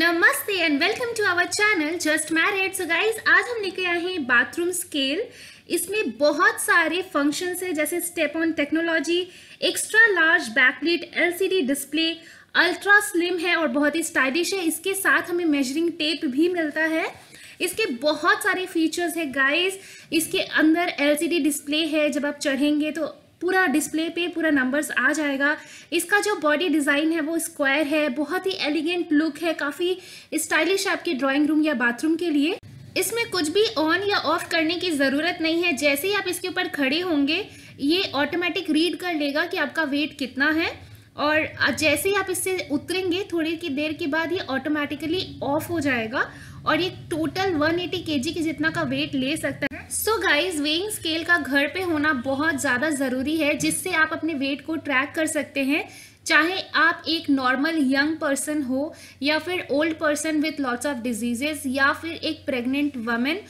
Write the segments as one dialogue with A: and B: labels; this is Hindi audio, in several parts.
A: नमस्ते and welcome to our channel just married so guys आज हम लेके आए हैं बाथरूम स्केल इसमें बहुत सारे फंक्शंस है जैसे step on technology extra large backlit LCD display ultra slim है और बहुत ही स्टाइलिश है इसके साथ हमें मेजरिंग टेप भी मिलता है इसके बहुत सारे फीचर्स है गाइज इसके अंदर डी डिस्प्ले है जब आप चढ़ेंगे तो पूरा डिस्प्ले पे पूरा नंबर्स आ जाएगा इसका जो बॉडी डिज़ाइन है वो स्क्वायर है बहुत ही एलिगेंट लुक है काफ़ी स्टाइलिश है आपके ड्राइंग रूम या बाथरूम के लिए इसमें कुछ भी ऑन या ऑफ करने की ज़रूरत नहीं है जैसे ही आप इसके ऊपर खड़े होंगे ये ऑटोमेटिक रीड कर लेगा कि आपका वेट कितना है और जैसे ही आप इससे उतरेंगे थोड़ी की देर के बाद ये ऑटोमेटिकली ऑफ हो जाएगा और ये टोटल 180 केजी के जितना का वेट ले सकता है सो गाइज वेइंग स्केल का घर पे होना बहुत ज़्यादा ज़रूरी है जिससे आप अपने वेट को ट्रैक कर सकते हैं चाहे आप एक नॉर्मल यंग पर्सन हो या फिर old person with lots of diseases या फिर एक प्रेग्नेंट वमेन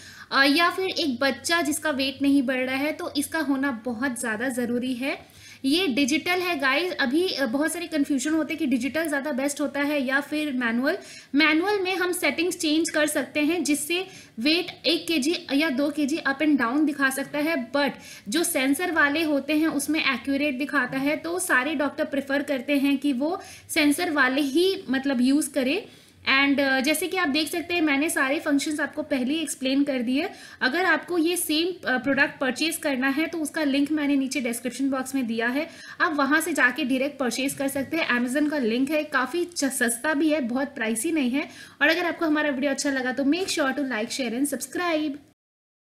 A: या फिर एक बच्चा जिसका वेट नहीं बढ़ रहा है तो इसका होना बहुत ज़्यादा ज़रूरी है ये डिजिटल है गाइस अभी बहुत सारे कन्फ्यूजन होते हैं कि डिजिटल ज़्यादा बेस्ट होता है या फिर मैनुअल मैनुअल में हम सेटिंग्स चेंज कर सकते हैं जिससे वेट एक के या दो के अप एंड डाउन दिखा सकता है बट जो सेंसर वाले होते हैं उसमें एक्यूरेट दिखाता है तो सारे डॉक्टर प्रेफर करते सकते हैं कि वो सेंसर वाले ही मतलब यूज़ करें एंड uh, जैसे कि आप देख सकते हैं मैंने सारे फंक्शंस आपको पहले ही एक्सप्लेन कर दिए अगर आपको ये सेम प्रोडक्ट परचेज करना है तो उसका लिंक मैंने नीचे डिस्क्रिप्शन बॉक्स में दिया है आप वहां से जाके डायरेक्ट परचेज कर सकते हैं अमेजन का लिंक है काफ़ी सस्ता भी है बहुत प्राइसी नहीं है और अगर आपको हमारा वीडियो अच्छा लगा तो make sure to like share and subscribe